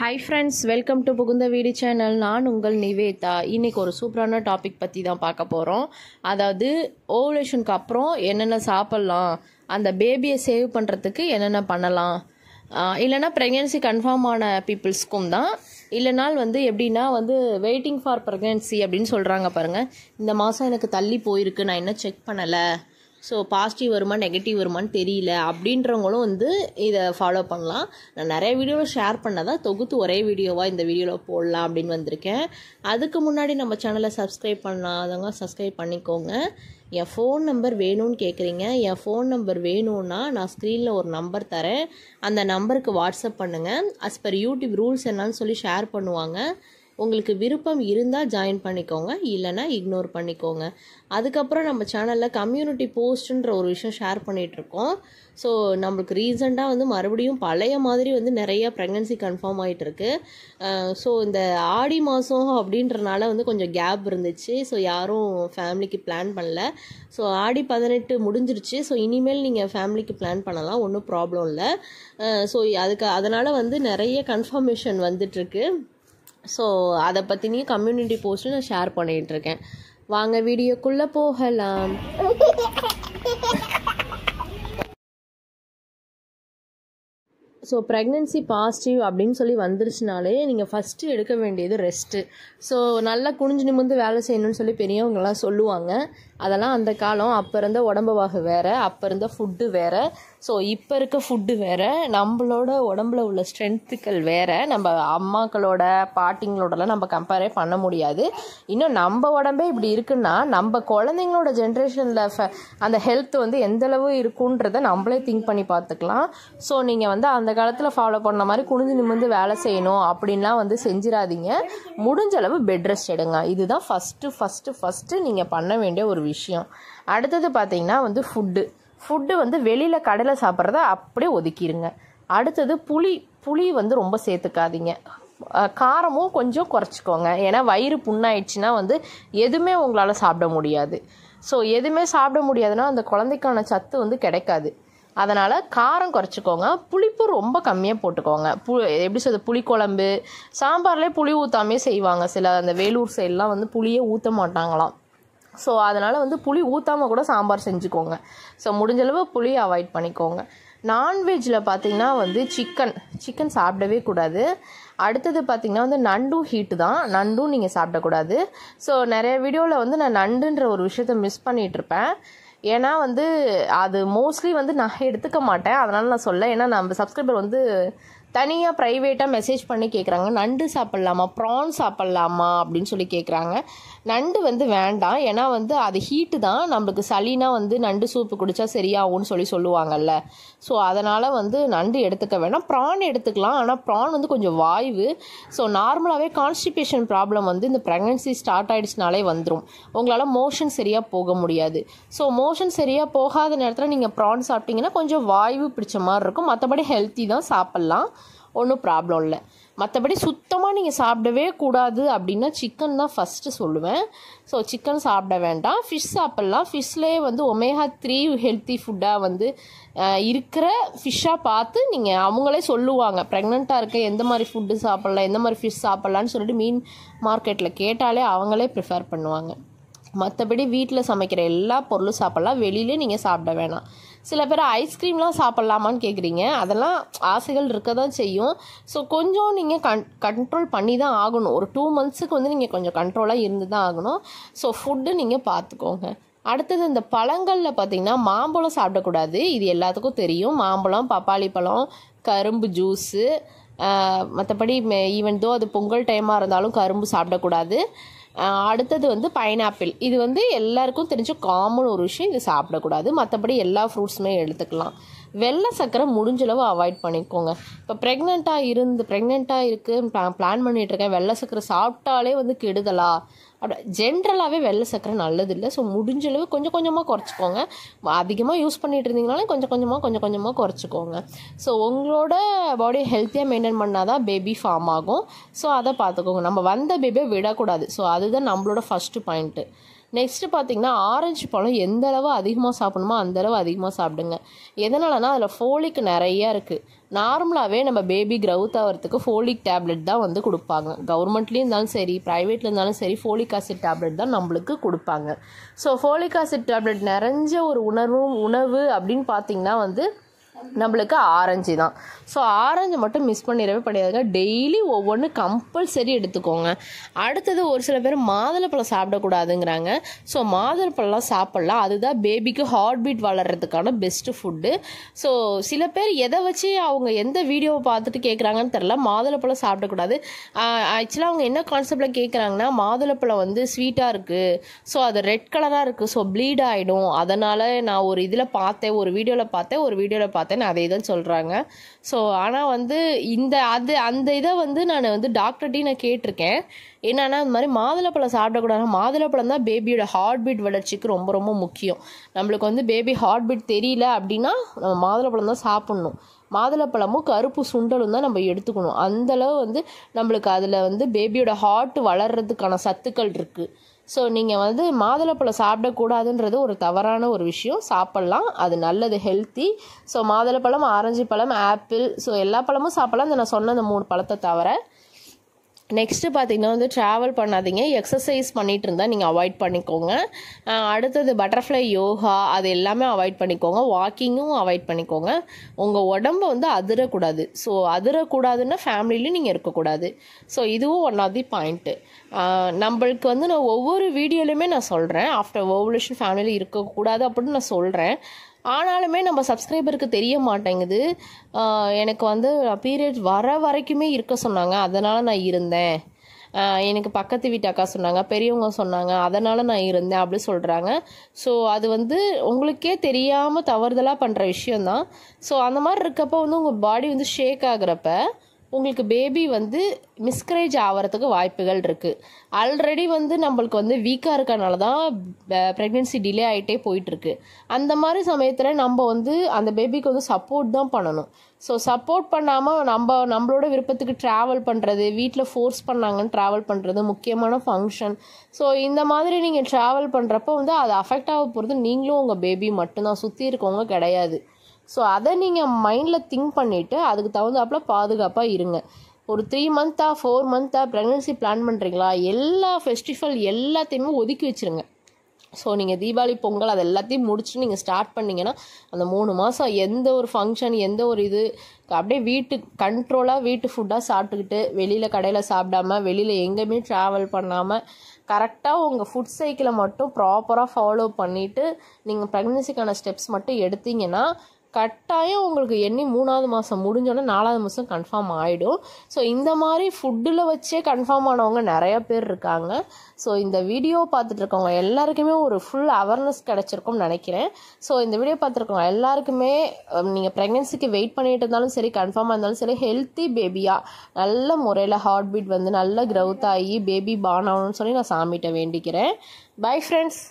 hi friends welcome to புகுந்த வீடு channel நான் உங்கள் நிவேதா இன்றைக்கி ஒரு சூப்பரான டாபிக் பற்றி தான் பார்க்க போகிறோம் அதாவது ஓவலேஷனுக்கு அப்புறம் என்னென்ன சாப்பிட்லாம் அந்த பேபியை சேவ் பண்ணுறதுக்கு என்னென்ன பண்ணலாம் இல்லைனா ப்ரெக்னென்சி கன்ஃபார்ம் ஆன பீப்புள்ஸ்க்கும் தான் இல்லைனால் வந்து எப்படின்னா வந்து வெயிட்டிங் ஃபார் ப்ரெக்னென்சி அப்படின்னு சொல்கிறாங்க பாருங்கள் இந்த மாதம் எனக்கு தள்ளி போயிருக்கு நான் இன்னும் செக் பண்ணலை ஸோ பாசிட்டிவ் வருமா நெகட்டிவ் வருமானு தெரியல அப்படின்றவங்களும் வந்து இதை ஃபாலோ பண்ணலாம் நான் நிறைய வீடியோவில் ஷேர் பண்ணதான் தொகுத்து ஒரே வீடியோவாக இந்த வீடியோவில் போடலாம் அப்படின்னு வந்திருக்கேன் அதுக்கு முன்னாடி நம்ம சேனலை சப்ஸ்கிரைப் பண்ணாதவங்க சப்ஸ்கிரைப் பண்ணிக்கோங்க என் ஃபோன் நம்பர் வேணும்னு கேட்குறீங்க என் ஃபோன் நம்பர் வேணும்னா நான் ஸ்க்ரீனில் ஒரு நம்பர் தரேன் அந்த நம்பருக்கு வாட்ஸ்அப் பண்ணுங்கள் அஸ் பர் யூடியூப் ரூல்ஸ் என்னான்னு சொல்லி ஷேர் பண்ணுவாங்க உங்களுக்கு விருப்பம் இருந்தால் ஜாயின் பண்ணிக்கோங்க இல்லைனா இக்னோர் பண்ணிக்கோங்க அதுக்கப்புறம் நம்ம சேனலில் கம்யூனிட்டி போஸ்ட்டுன்ற ஒரு விஷயம் ஷேர் பண்ணிகிட்ருக்கோம் ஸோ நம்மளுக்கு ரீசெண்டாக வந்து மறுபடியும் பழைய மாதிரி வந்து நிறைய ப்ரெக்னன்சி கன்ஃபார்ம் ஆகிட்டுருக்கு ஸோ இந்த ஆடி மாதம் அப்படின்றனால வந்து கொஞ்சம் கேப் இருந்துச்சு ஸோ யாரும் ஃபேமிலிக்கு பிளான் பண்ணல ஸோ ஆடி பதினெட்டு முடிஞ்சிருச்சு ஸோ இனிமேல் நீங்கள் ஃபேமிலிக்கு பிளான் பண்ணலாம் ஒன்றும் ப்ராப்ளம் இல்லை ஸோ அதுக்கு அதனால் வந்து நிறைய கன்ஃபர்மேஷன் வந்துட்டுருக்கு ஸோ அதை பற்றினே கம்யூனிட்டி போஸ்ட்டும் நான் ஷேர் பண்ணிகிட்ருக்கேன் வாங்க வீடியோக்குள்ளே போகலாம் ஸோ ப்ரெக்னென்சி பாசிட்டிவ் அப்படின்னு சொல்லி வந்துருச்சுனாலே நீங்கள் ஃபஸ்ட்டு எடுக்க வேண்டியது ரெஸ்ட்டு ஸோ நல்லா குனிஞ்சு நிமிந்து வேலை செய்யணும்னு சொல்லி பெரியவங்களாம் சொல்லுவாங்க அதெல்லாம் அந்த காலம் அப்போ இருந்த உடம்பு வாக வேறு அப்போ இருந்த ஃபுட்டு வேறு ஸோ இப்போ இருக்க ஃபுட்டு வேறு நம்மளோட உடம்புல உள்ள ஸ்ட்ரென்த்துக்கள் வேறு நம்ம அம்மாக்களோட பாட்டிங்களோடலாம் நம்ம கம்பேரே பண்ண முடியாது இன்னும் நம்ம உடம்பே இப்படி இருக்குன்னா நம்ம குழந்தைங்களோட ஜென்ரேஷனில் அந்த ஹெல்த் வந்து எந்தளவு இருக்குன்றதை நம்மளே திங்க் பண்ணி பார்த்துக்கலாம் ஸோ நீங்கள் வந்து அந்த காலத்தில் ஃபாலோ பண்ண மாதிரி குனிஞ்சு நிமிர்ந்து வேலை செய்யணும் அப்படின்லாம் வந்து செஞ்சிடாதீங்க முடிஞ்ச அளவு பெட் ரெஸ்ட் எடுங்க இதுதான் ஃபஸ்ட்டு ஃபஸ்ட்டு ஃபஸ்ட்டு நீங்கள் பண்ண வேண்டிய ஒரு விஷயம் அடுத்தது பார்த்தீங்கன்னா வந்து ஃபுட்டு ஃபுட்டு வந்து வெளியில் கடையில் சாப்பிட்றத அப்படியே ஒதுக்கிடுங்க அடுத்தது புளி புளி வந்து ரொம்ப சேர்த்துக்காதீங்க காரமும் கொஞ்சம் குறைச்சிக்கோங்க ஏன்னா வயிறு புண்ணாயிடுச்சுன்னா வந்து எதுவுமே உங்களால் சாப்பிட முடியாது ஸோ எதுவுமே சாப்பிட முடியாதுன்னா அந்த குழந்தைக்கான சத்து வந்து கிடைக்காது அதனால் காரம் குறைச்சிக்கோங்க புளிப்பு ரொம்ப கம்மியாக போட்டுக்கோங்க பு எப்படி சொல்றது புளிக்குழம்பு சாம்பார்லேயே புளி ஊற்றாமே செய்வாங்க சில அந்த வேலூர் சைட்லாம் வந்து புளியே ஊற்ற மாட்டாங்களாம் ஸோ அதனால் வந்து புளி ஊற்றாமல் கூட சாம்பார் செஞ்சுக்கோங்க ஸோ முடிஞ்சளவு புளியை அவாய்ட் பண்ணிக்கோங்க நான்வெஜ்ஜில் பார்த்திங்கன்னா வந்து சிக்கன் சிக்கன் சாப்பிடவே கூடாது அடுத்தது பார்த்திங்கன்னா வந்து நண்டும் ஹீட்டு தான் நண்டும் நீங்கள் சாப்பிடக்கூடாது ஸோ நிறைய வீடியோவில் வந்து நான் நண்டுன்ற ஒரு விஷயத்த மிஸ் பண்ணிகிட்ருப்பேன் ஏன்னா வந்து அது மோஸ்ட்லி வந்து நான் எடுத்துக்க மாட்டேன் அதனால் நான் சொல்ல ஏன்னா நம்ம சப்ஸ்கிரைபர் வந்து தனியாக ப்ரைவேட்டாக மெசேஜ் பண்ணி கேட்குறாங்க நண்டு சாப்பிட்லாமா ப்ரான் சாப்பிட்லாமா அப்படின்னு சொல்லி கேட்குறாங்க நண்டு வந்து வேண்டாம் ஏன்னா வந்து அது ஹீட்டு தான் நம்மளுக்கு சளினா வந்து நண்டு சூப்பு குடித்தா சரியாகும்னு சொல்லி சொல்லுவாங்கல்ல ஸோ அதனால் வந்து நண்டு எடுத்துக்க வேணாம் ப்ரான் எடுத்துக்கலாம் ஆனால் ப்ரான் வந்து கொஞ்சம் வாய்வு ஸோ நார்மலாகவே கான்ஸ்டிபேஷன் ப்ராப்ளம் வந்து இந்த ப்ரெக்னென்சி ஸ்டார்ட் ஆகிடுச்சுனாலே வந்துடும் உங்களால் மோஷன் சரியாக போக முடியாது ஸோ மோஷன் சரியாக போகாத நேரத்தில் நீங்கள் ப்ரான் சாப்பிட்டீங்கன்னா கொஞ்சம் வாய்வு பிடிச்ச மாதிரி இருக்கும் மற்றபடி ஹெல்த்தி தான் சாப்பிட்லாம் ஒன்றும் ப்ராப்ளம் இல்லை மற்றபடி சுத்தமாக நீங்கள் சாப்பிடவே கூடாது அப்படின்னா சிக்கன் தான் ஃபஸ்ட்டு சொல்லுவேன் ஸோ சிக்கன் சாப்பிட வேண்டாம் ஃபிஷ் சாப்பிட்லாம் ஃபிஷ்லேயே வந்து ஒமேகா த்ரீ ஹெல்த்தி ஃபுட்டாக வந்து இருக்கிற ஃபிஷ்ஷாக பார்த்து நீங்கள் அவங்களே சொல்லுவாங்க ப்ரெக்னெண்ட்டாக இருக்க எந்த மாதிரி ஃபுட்டு சாப்பிட்லாம் எந்த மாதிரி ஃபிஷ் சாப்பிட்லான்னு சொல்லிட்டு மீன் மார்க்கெட்டில் கேட்டாலே அவங்களே ப்ரிஃபர் பண்ணுவாங்க மற்றபடி வீட்டில் சமைக்கிற எல்லா பொருளும் சாப்பிட்லாம் வெளியிலே நீங்கள் சாப்பிட வேணாம் சில பேர் ஐஸ்கிரீம்லாம் சாப்பிட்லாமான்னு கேட்குறீங்க அதெல்லாம் ஆசைகள் இருக்க தான் செய்யும் ஸோ கொஞ்சம் நீங்கள் கண் கண்ட்ரோல் பண்ணி தான் ஆகணும் ஒரு டூ மந்த்ஸுக்கு வந்து நீங்கள் கொஞ்சம் கண்ட்ரோலாக இருந்து தான் ஆகணும் ஸோ ஃபுட்டு நீங்கள் பார்த்துக்கோங்க அடுத்தது இந்த பழங்களில் பார்த்தீங்கன்னா மாம்பழம் சாப்பிடக்கூடாது இது எல்லாத்துக்கும் தெரியும் மாம்பழம் பப்பாளி பழம் கரும்பு ஜூஸு மற்றபடி ஈவன் தோ அது பொங்கல் டைமாக இருந்தாலும் கரும்பு சாப்பிடக்கூடாது அடுத்தது வந்து பைனாப்பிள் இது வந்து எல்லாருக்கும் தெரிஞ்ச காமன் ஒரு விஷயம் இது சாப்பிடக்கூடாது மற்றபடி எல்லா ஃப்ரூட்ஸுமே எடுத்துக்கலாம் வெள்ளை சர்க்கரை முடிஞ்சளவு அவாய்ட் பண்ணிக்கோங்க இப்போ ப்ரெக்னெண்ட்டாக இருந்து ப்ரெக்னெண்ட்டாக இருக்குது பிளான் பண்ணிகிட்டு இருக்கேன் வெள்ளை சர்க்கரை சாப்பிட்டாலே வந்து கெடுதலா அப்படி ஜென்ரலாகவே வெள்ளை சர்க்கரை நல்லதில்லை ஸோ முடிஞ்சளவு கொஞ்சம் கொஞ்சமாக குறைச்சிக்கோங்க அதிகமாக யூஸ் பண்ணிகிட்டு இருந்தீங்கனாலும் கொஞ்சம் கொஞ்சமாக கொஞ்சம் கொஞ்சமாக குறைச்சிக்கோங்க ஸோ உங்களோட பாடியை ஹெல்த்தியாக மெயின்டைன் பண்ணால் தான் பேபி ஃபார்ம் ஆகும் ஸோ அதை பார்த்துக்கோங்க நம்ம வந்த பேபியை விடக்கூடாது ஸோ அதுதான் நம்மளோட ஃபஸ்ட்டு பாயிண்ட்டு நெக்ஸ்ட்டு பார்த்தீங்கன்னா ஆரஞ்சு பழம் எந்த அளவு அதிகமாக சாப்பிடணுமோ அந்தளவு அதிகமாக சாப்பிடுங்க எதனாலனா அதில் ஃபோலிக் நிறையா இருக்குது நார்மலாகவே நம்ம பேபி க்ரௌத் ஆகிறதுக்கு ஃபோலிக் டேப்லெட் தான் வந்து கொடுப்பாங்க கவர்மெண்ட்லேயும் இருந்தாலும் சரி ப்ரைவேட்டில் இருந்தாலும் சரி ஃபோலிக் ஆசிட் டேப்லெட் தான் நம்மளுக்கு கொடுப்பாங்க ஸோ ஃபோலிக் ஆசிட் டேப்லெட் நிறைஞ்ச ஒரு உணர்வும் உணவு அப்படின்னு பார்த்திங்கன்னா வந்து நம்மளுக்கு ஆரஞ்சு தான் ஸோ ஆரஞ்சு மட்டும் மிஸ் பண்ணிடவே கிடையாதுங்க டெய்லி ஒவ்வொன்றும் கம்பல்சரி எடுத்துக்கோங்க அடுத்தது ஒரு சில பேர் மாதுளைப்பழம் சாப்பிடக்கூடாதுங்கிறாங்க ஸோ மாதுளைப்பழம்லாம் சாப்பிட்லாம் அதுதான் பேபிக்கு ஹார்ட் பீட் வளர்கிறதுக்கான பெஸ்ட்டு ஃபுட்டு ஸோ சில பேர் எதை வச்சு அவங்க எந்த வீடியோவை பார்த்துட்டு கேட்குறாங்கன்னு தெரில மாதுளைப்பழம் சாப்பிடக்கூடாது ஆக்சுவலாக அவங்க என்ன கான்செப்டில் கேட்குறாங்கன்னா மாதுளைப்பழம் வந்து ஸ்வீட்டாக இருக்குது ஸோ அது ரெட் கலராக இருக்குது ஸோ ப்ளீட் ஆகிடும் அதனால் நான் ஒரு இதில் பார்த்தேன் ஒரு வீடியோவில் பார்த்தேன் ஒரு வீடியோவில் பார்த்தேன் பார்த்தேன் அதே தான் சொல்கிறாங்க ஸோ ஆனால் வந்து இந்த அது அந்த இதை வந்து நான் வந்து டாக்டர்கிட்டையும் நான் கேட்டிருக்கேன் என்னென்னா இந்த மாதிரி மாதுளப்பழம் சாப்பிடக்கூடாது மாதுளப்பழம் தான் பேபியோட ஹார்ட் பீட் வளர்ச்சிக்கு ரொம்ப ரொம்ப முக்கியம் நம்மளுக்கு வந்து பேபி ஹார்ட் பீட் தெரியல அப்படின்னா நம்ம மாதுளப்பழம் தான் சாப்பிட்ணும் மாதுளப்பழமும் கருப்பு சுண்டலும் தான் நம்ம எடுத்துக்கணும் அந்தளவு வந்து நம்மளுக்கு அதில் வந்து பேபியோட ஹார்ட் வளர்கிறதுக்கான சத்துக்கள் இருக்குது ஸோ நீங்கள் வந்து மாதுளப்பழம் சாப்பிடக்கூடாதுன்றது ஒரு தவறான ஒரு விஷயம் சாப்பிட்லாம் அது நல்லது ஹெல்த்தி ஸோ மாதுளப்பழம் ஆரஞ்சு பழம் ஆப்பிள் ஸோ எல்லா பழமும் சாப்பிட்லாம் இந்த நான் சொன்ன அந்த மூணு பழத்தை தவிர நெக்ஸ்ட்டு பார்த்தீங்கன்னா வந்து ட்ராவல் பண்ணாதீங்க எக்ஸசைஸ் பண்ணிகிட்டு இருந்தால் நீங்கள் அவாய்ட் பண்ணிக்கோங்க அடுத்தது பட்டர்ஃப்ளை யோகா அது எல்லாமே அவாய்ட் பண்ணிக்கோங்க வாக்கிங்கும் அவாய்ட் பண்ணிக்கோங்க உங்கள் உடம்பு வந்து அதிரக்கூடாது ஸோ அதிரக்கூடாதுன்னா ஃபேமிலியிலும் நீங்கள் இருக்கக்கூடாது ஸோ இதுவும் ஒன் ஆஃப் தி பாயிண்ட்டு நம்மளுக்கு வந்து நான் ஒவ்வொரு வீடியோலையுமே நான் சொல்கிறேன் ஆஃப்டர் ஓவலூஷன் ஃபேமிலியில் இருக்கக்கூடாது அப்படின்னு நான் சொல்கிறேன் ஆனாலுமே நம்ம சப்ஸ்கிரைபருக்கு தெரிய மாட்டேங்குது எனக்கு வந்து பீரியட் வர வரைக்குமே இருக்க சொன்னாங்க அதனால் நான் இருந்தேன் எனக்கு பக்கத்து வீட்டு அக்கா சொன்னாங்க பெரியவங்க சொன்னாங்க அதனால் நான் இருந்தேன் அப்படி சொல்கிறாங்க ஸோ அது வந்து உங்களுக்கே தெரியாமல் தவறுதலாக பண்ணுற விஷயந்தான் ஸோ அந்த மாதிரி இருக்கப்போ வந்து உங்கள் பாடி வந்து ஷேக் ஆகுறப்ப உங்களுக்கு பேபி வந்து மிஸ்கரேஜ் ஆகிறதுக்கு வாய்ப்புகள் இருக்குது ஆல்ரெடி வந்து நம்மளுக்கு வந்து வீக்காக இருக்கனால தான் ப்ரெக்னென்சி டிலே ஆகிட்டே போயிட்டுருக்கு அந்த மாதிரி சமயத்தில் நம்ம வந்து அந்த பேபிக்கு வந்து சப்போர்ட் தான் பண்ணணும் ஸோ சப்போர்ட் பண்ணாமல் நம்ம நம்மளோட விருப்பத்துக்கு ட்ராவல் பண்ணுறது வீட்டில் ஃபோர்ஸ் பண்ணாங்கன்னு ட்ராவல் பண்ணுறது முக்கியமான ஃபங்க்ஷன் ஸோ இந்த மாதிரி நீங்கள் ட்ராவல் பண்ணுறப்போ வந்து அது அஃபெக்ட் ஆக போகிறது நீங்களும் உங்கள் பேபி மட்டும்தான் சுற்றி இருக்கவங்க கிடையாது ஸோ அதை நீங்கள் மைண்டில் திங்க் பண்ணிவிட்டு அதுக்கு தகுந்தாப்பில் பாதுகாப்பாக இருங்க ஒரு த்ரீ மந்த்தாக ஃபோர் மந்த்தாக ப்ரெக்னென்சி பிளான் பண்ணுறீங்களா எல்லா ஃபெஸ்டிவல் எல்லாத்தையுமே ஒதுக்கி வச்சுருங்க ஸோ நீங்கள் தீபாவளி பொங்கல் அது எல்லாத்தையும் முடிச்சு நீங்கள் ஸ்டார்ட் பண்ணிங்கன்னா அந்த மூணு மாதம் எந்த ஒரு ஃபங்க்ஷன் எந்த ஒரு இது அப்படியே வீட்டு கண்ட்ரோலாக வீட்டு ஃபுட்டாக சாப்பிட்டுக்கிட்டு வெளியில் கடையில் சாப்பிடாம வெளியில் எங்கேயுமே ட்ராவல் பண்ணாமல் கரெக்டாக உங்கள் ஃபுட் சைக்கிளை மட்டும் ப்ராப்பராக ஃபாலோ பண்ணிவிட்டு நீங்கள் ப்ரெக்னென்சிக்கான ஸ்டெப்ஸ் மட்டும் எடுத்தீங்கன்னா கட்டாயம் உங்களுக்கு எண்ணி மூணாவது மாதம் முடிஞ்சோடனே நாலாவது மாதம் கன்ஃபார்ம் ஆகிடும் ஸோ இந்த மாதிரி ஃபுட்டில் வச்சே கன்ஃபார்ம் ஆனவங்க நிறையா பேர் இருக்காங்க ஸோ இந்த வீடியோ பார்த்துட்டு இருக்கவங்க எல்லாருக்குமே ஒரு ஃபுல் அவேர்னஸ் கிடச்சிருக்கும்னு நினைக்கிறேன் ஸோ இந்த வீடியோ பார்த்துருக்கவங்க எல்லாருக்குமே நீங்கள் ப்ரெக்னென்சிக்கு வெயிட் பண்ணிகிட்டு இருந்தாலும் சரி கன்ஃபார்மாக இருந்தாலும் சரி ஹெல்த்தி பேபியாக நல்ல முறையில் ஹார்ட் பீட் வந்து நல்ல க்ரௌத் ஆகி பேபி பான் ஆகணும்னு சொல்லி நான் சாமிகிட்ட வேண்டிக்கிறேன் பை ஃப்ரெண்ட்ஸ்